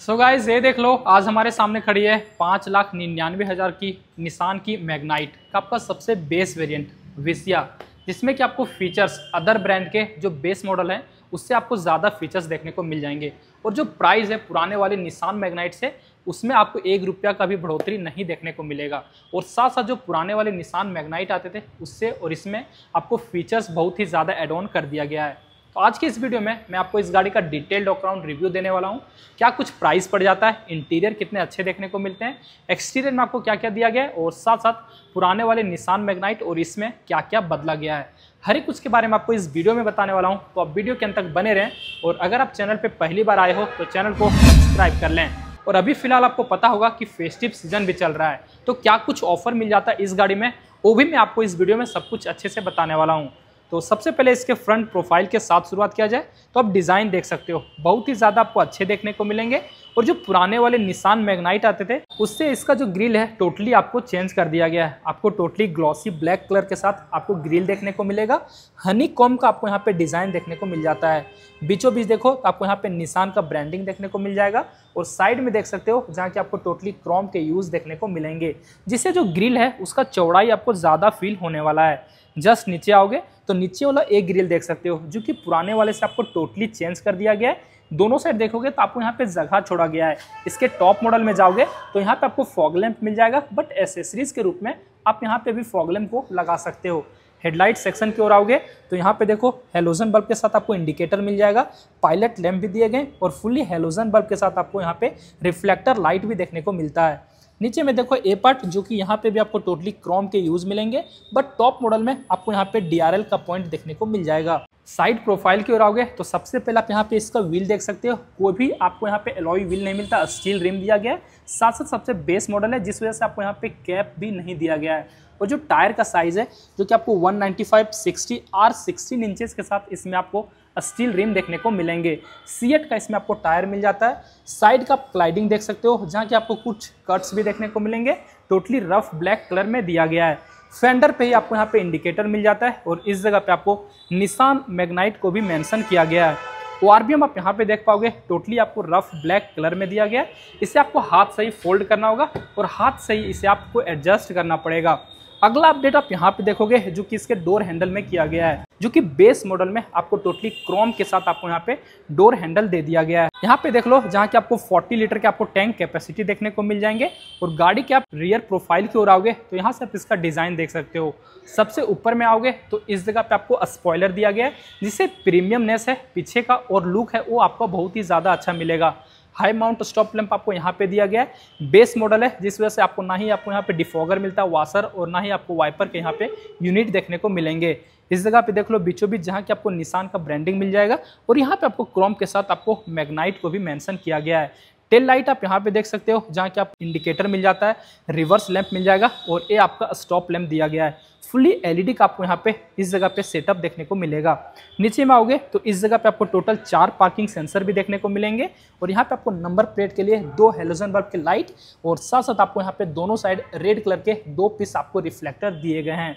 सो so guys ये देख लो आज हमारे सामने खड़ी है पाँच लाख निन्यानवे हज़ार की निशान की मैग्नाइट का आपका सबसे बेस वेरिएंट विसिया जिसमें कि आपको फीचर्स अदर ब्रांड के जो बेस मॉडल हैं उससे आपको ज़्यादा फीचर्स देखने को मिल जाएंगे और जो प्राइस है पुराने वाले निशान मैग्नाइट से उसमें आपको एक रुपया का भी बढ़ोतरी नहीं देखने को मिलेगा और साथ साथ जो पुराने वाले निशान मैग्नाइट आते थे उससे और इसमें आपको फीचर्स बहुत ही ज़्यादा एड ऑन कर दिया गया है तो आज के इस वीडियो में मैं आपको इस गाड़ी का डिटेल्ड ऑकराउंड रिव्यू देने वाला हूँ क्या कुछ प्राइस पड़ जाता है इंटीरियर कितने अच्छे देखने को मिलते हैं एक्सटीरियर में आपको क्या क्या दिया गया है और साथ साथ पुराने वाले निशान मैग्नाइट और इसमें क्या क्या बदला गया है हर एक उसके बारे में आपको इस वीडियो में बताने वाला हूँ तो आप वीडियो के अंत तक बने रहें और अगर आप चैनल पर पहली बार आए हो तो चैनल को सब्सक्राइब कर लें और अभी फिलहाल आपको पता होगा कि फेस्टिव सीजन भी चल रहा है तो क्या कुछ ऑफर मिल जाता है इस गाड़ी में वो भी मैं आपको इस वीडियो में सब कुछ अच्छे से बताने वाला हूँ तो सबसे पहले इसके फ्रंट प्रोफाइल के साथ शुरुआत किया जाए तो आप डिज़ाइन देख सकते हो बहुत ही ज़्यादा आपको अच्छे देखने को मिलेंगे और जो पुराने वाले निशान मैग्नाइट आते थे उससे इसका जो ग्रिल है टोटली आपको चेंज कर दिया गया है आपको टोटली ग्लॉसी ब्लैक कलर के साथ आपको ग्रिल देखने को मिलेगा हनी कॉम का आपको यहाँ पे डिज़ाइन देखने को मिल जाता है बीचों बीच देखो तो आपको यहाँ पे निशान का ब्रांडिंग देखने को मिल जाएगा और साइड में देख सकते हो जहाँ की आपको टोटली क्रोम के यूज़ देखने को मिलेंगे जिससे जो ग्रिल है उसका चौड़ाई आपको ज़्यादा फील होने वाला है जस्ट नीचे आओगे तो नीचे वाला एक ग्रिल देख सकते हो जो कि पुराने वाले से आपको टोटली चेंज कर दिया गया है दोनों साइड देखोगे तो आपको यहाँ पे जगह छोड़ा गया है इसके टॉप मॉडल में जाओगे तो यहाँ पे आपको फॉग लैंप मिल जाएगा बट एसेसरीज के रूप में आप यहाँ पे भी फॉग लैंप को लगा सकते हो हेडलाइट सेक्शन की ओर आओगे तो यहाँ पे देखो हेलोजन बल्ब के साथ आपको इंडिकेटर मिल जाएगा पायलट लैंप भी दिए गए और फुल्ली हेलोजन बल्ब के साथ आपको यहाँ पे रिफ्लेक्टर लाइट भी देखने को मिलता है नीचे में देखो ए पार्ट जो कि यहाँ पे भी आपको टोटली क्रोम के यूज़ मिलेंगे बट टॉप मॉडल में आपको यहाँ पे डी का पॉइंट देखने को मिल जाएगा साइड प्रोफाइल की ओर आओगे तो सबसे पहले आप यहाँ पे इसका व्हील देख सकते हो कोई भी आपको यहाँ पे एलोई व्हील नहीं मिलता स्टील रिम दिया गया है साथ साथ सबसे बेस मॉडल है जिस वजह से आपको यहाँ पे कैप भी नहीं दिया गया है और जो टायर का साइज़ है जो कि आपको 195 60 आर सिक्सटीन इंचेस के साथ इसमें आपको स्टील रिम देखने को मिलेंगे सीएट का इसमें आपको टायर मिल जाता है साइड का क्लाइडिंग देख सकते हो जहाँ की आपको कुछ कट्स भी देखने को मिलेंगे टोटली रफ ब्लैक कलर में दिया गया है फेंडर पे ही आपको यहाँ पे इंडिकेटर मिल जाता है और इस जगह पे आपको निशान मैग्नाइट को भी मेंशन किया गया है ओ आप यहाँ पे देख पाओगे टोटली आपको रफ ब्लैक कलर में दिया गया है इसे आपको हाथ से ही फोल्ड करना होगा और हाथ से ही इसे आपको एडजस्ट करना पड़ेगा अगला अपडेट आप यहाँ पे देखोगे जो कि इसके डोर हैंडल में किया गया है जो कि बेस मॉडल में आपको टोटली क्रोम के साथ आपको यहाँ पे डोर हैंडल दे दिया गया है यहाँ पे देख लो जहाँ की आपको 40 लीटर के आपको टैंक कैपेसिटी देखने को मिल जाएंगे और गाड़ी के आप रियर प्रोफाइल की ओर आओगे तो यहाँ से आप इसका डिज़ाइन देख सकते हो सबसे ऊपर में आओगे तो इस जगह पे आपको स्पॉयलर दिया गया है जिससे प्रीमियमनेस है पीछे का और लुक है वो आपको बहुत ही ज़्यादा अच्छा मिलेगा हाई माउंट स्टॉप लैंप आपको यहाँ पे दिया गया है बेस मॉडल है जिस वजह से आपको ना ही आपको यहाँ पे डिफॉगर मिलता है वाशर और ना ही आपको वाइपर के यहाँ पे यूनिट देखने को मिलेंगे इस जगह पे देख लो बीचों बीच जहाँ की आपको निशान का ब्रांडिंग मिल जाएगा और यहाँ पे आपको क्रोम के साथ आपको मैग्नाइट को भी मैंशन किया गया है टेल लाइट आप यहाँ पे देख सकते हो जहाँ की आप इंडिकेटर मिल जाता है रिवर्स लैंप मिल जाएगा और ये आपका स्टॉप लैंप दिया गया है फुली एलईडी का आपको यहाँ पे इस जगह पे सेटअप देखने को मिलेगा नीचे में आओगे तो इस जगह पे आपको टोटल चार पार्किंग सेंसर भी देखने को मिलेंगे और यहाँ पे आपको नंबर प्लेट के लिए दो हेलोजन बल्ब के लाइट और साथ साथ आपको यहाँ पे दोनों साइड रेड कलर के दो पीस आपको रिफ्लेक्टर दिए गए हैं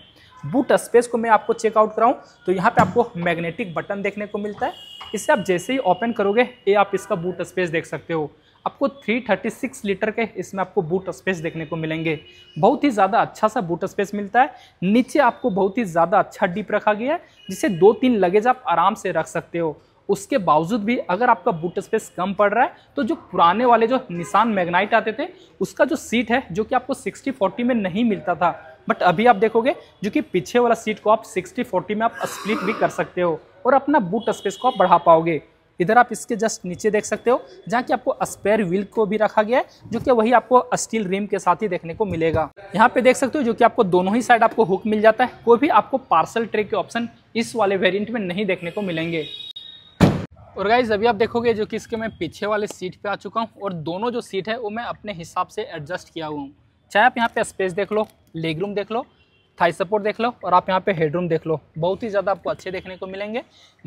बूट स्पेस को मैं आपको चेकआउट कराऊँ तो यहाँ पे आपको मैग्नेटिक बटन देखने को मिलता है इसे आप जैसे ही ओपन करोगे ये आप इसका बूट स्पेस देख सकते हो आपको 336 लीटर के इसमें आपको बूट स्पेस देखने को मिलेंगे बहुत ही ज़्यादा अच्छा सा बूट स्पेस मिलता है नीचे आपको बहुत ही ज़्यादा अच्छा डीप रखा गया है जिसे दो तीन लगेज आप आराम से रख सकते हो उसके बावजूद भी अगर आपका बूट स्पेस कम पड़ रहा है तो जो पुराने वाले जो निशान मैग्नाइट आते थे उसका जो सीट है जो कि आपको 60-40 में नहीं मिलता था बट अभी आप देखोगे जो कि पीछे वाला सीट को आप 60-40 में आप स्प्लिट भी कर सकते हो और अपना बूट स्पेस को आप बढ़ा पाओगे इधर आप इसके जस्ट नीचे देख सकते हो जहाँ कि आपको स्पेयर व्हील को भी रखा गया है जो कि वही आपको स्टील रिम के साथ ही देखने को मिलेगा यहाँ पे देख सकते हो जो कि आपको दोनों ही साइड आपको हुक मिल जाता है कोई भी आपको पार्सल ट्रे के ऑप्शन इस वाले वेरियंट में नहीं देखने को मिलेंगे और गाइज अभी आप देखोगे जो कि इसके मैं पीछे वाले सीट पे आ चुका हूँ और दोनों जो सीट है वो मैं अपने हिसाब से एडजस्ट किया हुआ हूँ चाहे आप यहाँ पे स्पेस देख लो लेग रूम देख लो थाई सपोर्ट देख लो और आप यहाँ पे हेडरूम देख लो बहुत ही ज़्यादा आपको अच्छे देखने को मिलेंगे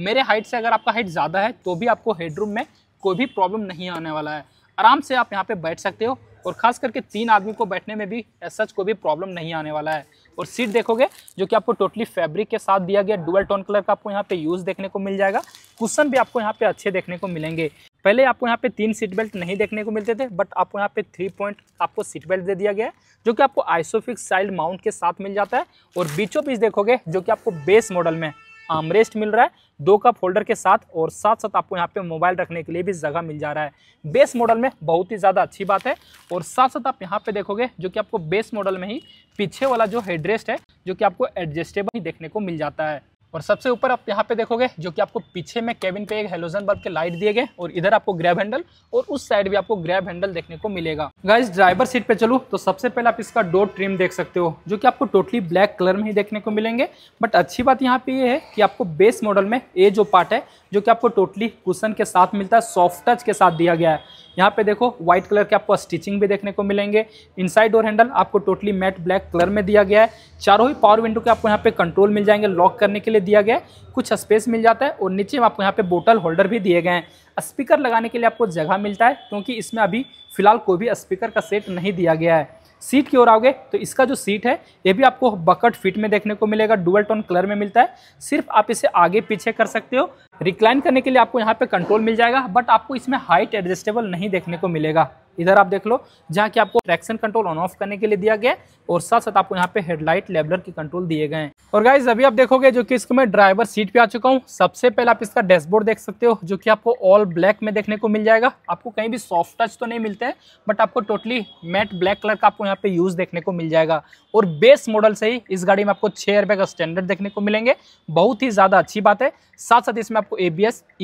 मेरे हाइट से अगर आपका हाइट ज़्यादा है तो भी आपको हेडरूम में कोई भी प्रॉब्लम नहीं आने वाला है आराम से आप यहाँ पे बैठ सकते हो और ख़ास करके तीन आदमी को बैठने में भी सच कोई भी प्रॉब्लम नहीं आने वाला है और सीट देखोगे जो कि आपको टोटली फैब्रिक के साथ दिया गया डुअल टोन कलर का आपको यहाँ पे यूज़ देखने को मिल जाएगा कुशन भी आपको यहाँ पे अच्छे देखने को मिलेंगे पहले आपको यहाँ पे तीन सीट बेल्ट नहीं देखने को मिलते थे बट आपको यहाँ पे थ्री पॉइंट आपको सीट बेल्ट दे दिया गया है जो कि आपको आइसोफिक्स साइड माउंट के साथ मिल जाता है और बीचों बीच देखोगे जो कि आपको बेस मॉडल में आमरेस्ट मिल रहा है दो का फोल्डर के साथ और साथ साथ आपको यहाँ पे मोबाइल रखने के लिए भी जगह मिल जा रहा है बेस मॉडल में बहुत ही ज़्यादा अच्छी बात है और साथ साथ आप यहाँ पे देखोगे जो कि आपको बेस मॉडल में ही पीछे वाला जो हेडरेस्ट है जो कि आपको एडजस्टेबल ही देखने को मिल जाता है और सबसे ऊपर आप यहाँ पे देखोगे जो कि आपको पीछे में केबिन पे एक हेलोजन बल्ब के लाइट दिए गए और इधर आपको ग्रैब हैंडल और उस साइड भी आपको ग्रैब हैंडल देखने को मिलेगा गाइज ड्राइवर सीट पे चलू तो सबसे पहले आप इसका डोर ट्रिम देख सकते हो जो कि आपको टोटली ब्लैक कलर में ही देखने को मिलेंगे बट अच्छी बात यहाँ पे ये यह है कि आपको बेस मॉडल में ये जो पार्ट है जो कि आपको टोटली कुशन के साथ मिलता है सॉफ्ट टच के साथ दिया गया है यहाँ पे देखो व्हाइट कलर के आपको स्टिचिंग भी देखने को मिलेंगे इनसाइड डोर हैंडल आपको टोटली मैट ब्लैक कलर में दिया गया है चारों ही पावर विंडो के आपको यहाँ पे कंट्रोल मिल जाएंगे लॉक करने के लिए दिया गया है कुछ स्पेस मिल जाता है और नीचे में आपको यहाँ पे बोटल होल्डर भी दिए गए हैं स्पीकर लगाने के लिए आपको जगह मिलता है क्योंकि इसमें अभी फिलहाल कोई भी स्पीकर का सेट नहीं दिया गया है सीट की ओर आओगे तो इसका जो सीट है ये भी आपको बकट फिट में देखने को मिलेगा डुअल टोन कलर में मिलता है सिर्फ आप इसे आगे पीछे कर सकते हो रिक्लाइन करने के लिए आपको यहाँ पे कंट्रोल मिल जाएगा बट आपको इसमें हाइट एडजस्टेबल नहीं देखने को मिलेगा इधर आप देख लो जहाँ की आपको ट्रैक्शन कंट्रोल ऑन ऑफ करने के लिए दिया गया और साथ साथ आपको यहाँ पे हेडलाइट लेबलर के कंट्रोल दिए गए हैं और गाइज अभी आप देखोगे जो कि इसको मैं ड्राइवर सीट पे आ चुका हूँ सबसे पहले आप इसका डैशबोर्ड देख सकते हो जो कि आपको ऑल ब्लैक में देखने को मिल जाएगा आपको कहीं भी सॉफ्ट टच तो नहीं मिलते हैं बट आपको टोटली मैट ब्लैक कलर का आपको यहाँ पे यूज देखने को मिल जाएगा और बेस मॉडल से ही इस गाड़ी में आपको छः का स्टैंडर्ड देखने को मिलेंगे बहुत ही ज़्यादा अच्छी बात है साथ साथ इसमें आपको ए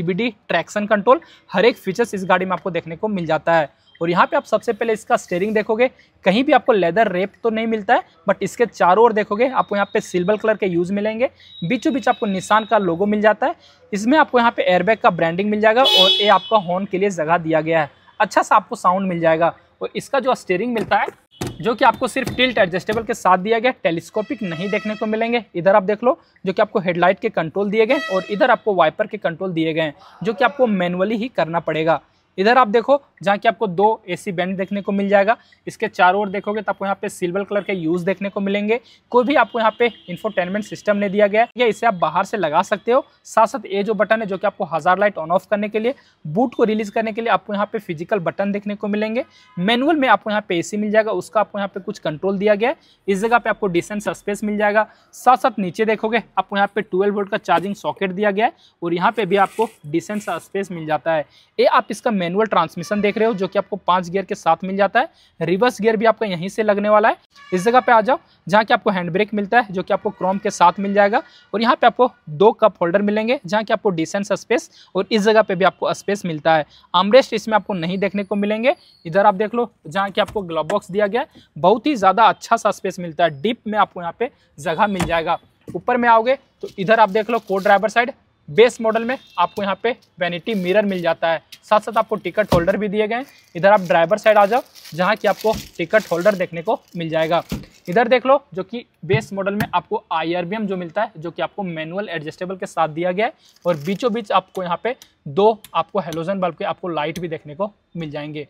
बी ट्रैक्शन कंट्रोल हर एक फीचर्स इस गाड़ी में आपको देखने को मिल जाता है और यहाँ पे आप सबसे पहले इसका स्टेयरिंग देखोगे कहीं भी आपको लेदर रेप तो नहीं मिलता है बट इसके चारों ओर देखोगे आपको यहाँ पे सिल्वर कलर के यूज़ मिलेंगे बीचों बीच आपको निशान का लोगो मिल जाता है इसमें आपको यहाँ पे एयरबैग का ब्रांडिंग मिल जाएगा और ये आपका हॉर्न के लिए जगह दिया गया है अच्छा सा आपको साउंड मिल जाएगा और इसका जो स्टेयरिंग मिलता है जो कि आपको सिर्फ टिल्ट एडजस्टेबल के साथ दिया गया टेलीस्कोपिक नहीं देखने को मिलेंगे इधर आप देख लो जो कि आपको हेडलाइट के कंट्रोल दिए गए और इधर आपको वाइपर के कंट्रोल दिए गए हैं जो कि आपको मैनुअली ही करना पड़ेगा इधर आप देखो जहाँ की आपको दो एसी बैंड देखने को मिल जाएगा इसके चारों ओर देखोगे तो आपको यहाँ पे सिल्वर कलर के यूज़ देखने को मिलेंगे कोई भी आपको यहाँ पे इन्फोटेनमेंट सिस्टम नहीं दिया गया या इसे आप बाहर से लगा सकते हो साथ साथ ये जो बटन है जो कि आपको हज़ार लाइट ऑन ऑफ करने के लिए बूट को रिलीज़ करने के लिए आपको यहाँ पे फिजिकल बटन देखने को मिलेंगे मैनुअल में आपको यहाँ पे ए मिल जाएगा उसका आपको यहाँ पे कुछ कंट्रोल दिया गया है इस जगह पे आपको डिसेंट स्पेस मिल जाएगा साथ साथ नीचे देखोगे आपको यहाँ पे ट्वेल्व वोल्ट का चार्जिंग सॉकेट दिया गया है और यहाँ पे भी आपको डिसेंट स्पेस मिल जाता है ये आप इसका मैनुअल ट्रांसमिशन देख रहे हो जो कि आपको पांच गियर के साथ मिल जाता है रिवर्स गियर भी आपका यहीं से लगने वाला है इस जगह पे आ जाओ जहाँ कि आपको हैंड ब्रेक मिलता है जो कि आपको क्रोम के साथ मिल जाएगा और यहाँ पे आपको दो कप होल्डर मिलेंगे जहाँ कि आपको डिसेंस स्पेस और इस जगह पर भी आपको स्पेस मिलता है आमरेस्ट इसमें आपको नहीं देखने को मिलेंगे इधर आप देख लो जहाँ कि आपको ग्लब बॉक्स दिया गया है बहुत ही ज़्यादा अच्छा सा स्पेस मिलता है डीप में आपको यहाँ पर जगह मिल जाएगा ऊपर में आओगे तो इधर आप देख लो को ड्राइवर साइड बेस मॉडल में आपको यहाँ पे वैनिटी मिरर मिल जाता है साथ साथ आपको टिकट होल्डर भी दिए गए हैं इधर आप ड्राइवर साइड आ जाओ जहाँ की आपको टिकट होल्डर देखने को मिल जाएगा इधर देख लो जो कि बेस मॉडल में आपको आई जो मिलता है जो कि आपको मैनुअल एडजस्टेबल के साथ दिया गया है और बीचों बीच आपको यहाँ पे दो आपको हेलोजन बल्ब के आपको लाइट भी देखने को मिल जाएंगे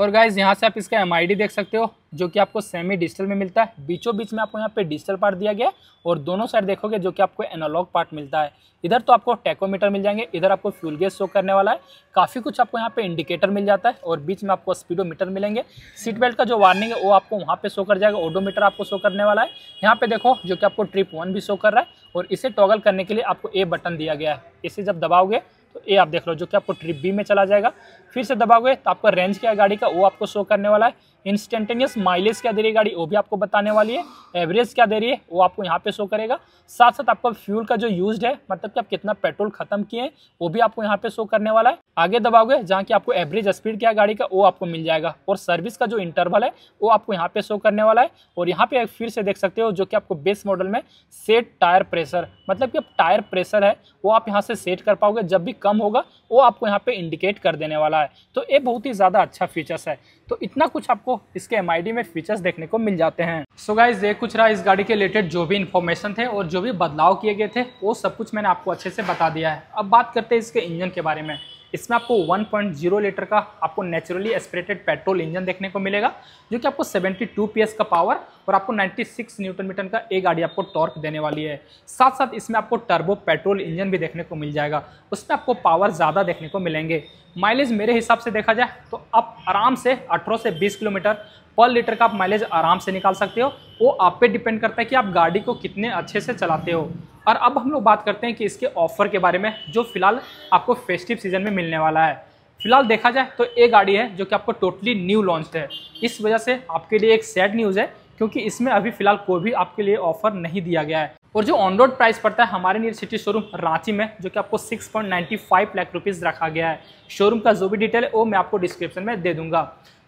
और गाइज यहाँ से आप इसका एम देख सकते हो जो कि आपको सेमी डिजिटल में मिलता है बीचों बीच में आपको यहाँ पे डिजिटल पार्ट दिया गया है और दोनों साइड देखोगे जो कि आपको एनालॉग पार्ट मिलता है इधर तो आपको टेकोमीटर मिल जाएंगे इधर आपको फ्यूल गेज शो करने वाला है काफ़ी कुछ आपको यहाँ पे इंडिकेटर मिल जाता है और बीच में आपको स्पीडोमीटर मिलेंगे सीट बेल्ट का जो वार्निंग है वो आपको वहाँ पे शो कर जाएगा ऑडोमीटर आपको शो करने वाला है यहाँ पे देखो जो कि आपको ट्रिप वन भी शो कर रहा है और इसे टॉगल करने के लिए आपको ए बटन दिया गया है इसे जब दबाओगे तो ए आप देख लो जो कि आपको ट्रिप बी में चला जाएगा फिर से दबाओगे तो आपका रेंज क्या है गाड़ी का वो आपको शो करने वाला है इंस्टेंटेनियस माइलेज क्या दे रही है गाड़ी वो भी आपको बताने वाली है एवरेज क्या दे रही है वो आपको यहाँ पे शो करेगा साथ साथ आपका फ्यूल का जो यूज है मतलब कि आप कितना पेट्रोल खत्म किए हैं वो भी आपको यहाँ पे शो करने वाला है आगे दबाओगे जहाँ की आपको एवरेज स्पीड क्या गाड़ी का वो आपको मिल जाएगा और सर्विस का जो इंटरवल है वो आपको यहाँ पे शो करने वाला है और यहाँ पे फिर से देख सकते हो जो कि आपको बेस मॉडल में सेट टायर प्रेशर मतलब कि टायर प्रेशर है वो आप यहाँ से सेट कर पाओगे जब भी कम होगा वो आपको यहाँ पे इंडिकेट कर देने वाला है तो ये बहुत ही ज़्यादा अच्छा फीचर्स है तो इतना कुछ आपको आपको इसके एम में फीचर्स देखने को मिल जाते हैं सो गाइज ये कुछ रहा इस गाड़ी के रिलेटेड जो भी इन्फॉर्मेशन थे और जो भी बदलाव किए गए थे वो सब कुछ मैंने आपको अच्छे से बता दिया है अब बात करते हैं इसके इंजन के बारे में इसमें आपको 1.0 लीटर का आपको नेचुरली एस्पिरेटेड पेट्रोल इंजन देखने को मिलेगा जो कि आपको 72 पीएस का पावर और आपको 96 न्यूटन मीटर का एक गाड़ी आपको टॉर्क देने वाली है साथ साथ इसमें आपको टर्बो पेट्रोल इंजन भी देखने को मिल जाएगा उसमें आपको पावर ज़्यादा देखने को मिलेंगे माइलेज मेरे हिसाब से देखा जाए तो आप आराम से अठारह से बीस किलोमीटर पर लीटर का आप माइलेज आराम से निकाल सकते हो वो आप पे डिपेंड करता है कि आप गाड़ी को कितने अच्छे से चलाते हो और अब हम लोग बात करते हैं कि इसके ऑफर के बारे में जो फिलहाल आपको फेस्टिव सीजन में मिलने वाला है फिलहाल देखा जाए तो एक गाड़ी है जो कि आपको टोटली न्यू लॉन्च है इस वजह से आपके लिए एक सैड न्यूज़ है क्योंकि इसमें अभी फिलहाल कोई भी आपके लिए ऑफर नहीं दिया गया है और जो ऑन रोड प्राइस पड़ता है हमारे नियर सिटी शोरूम रांची में जो कि आपको 6.95 पॉइंट लाख रुपीज़ रखा गया है शोरूम का जो भी डिटेल है वो मैं आपको डिस्क्रिप्शन में दे दूंगा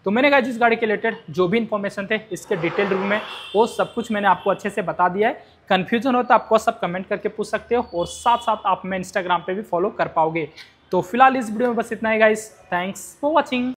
तो मैंने कहा जिस गाड़ी के रिलेटेड जो भी इन्फॉर्मेशन थे इसके डिटेल रूम में वो सब कुछ मैंने आपको अच्छे से बता दिया है कन्फ्यूजन हो तो आप व्हाट्सअप कमेंट करके पूछ सकते हो और साथ साथ आप मैं इंस्टाग्राम पर भी फॉलो कर पाओगे तो फिलहाल इस वीडियो में बस इतना ही गाइस थैंक्स फॉर वॉचिंग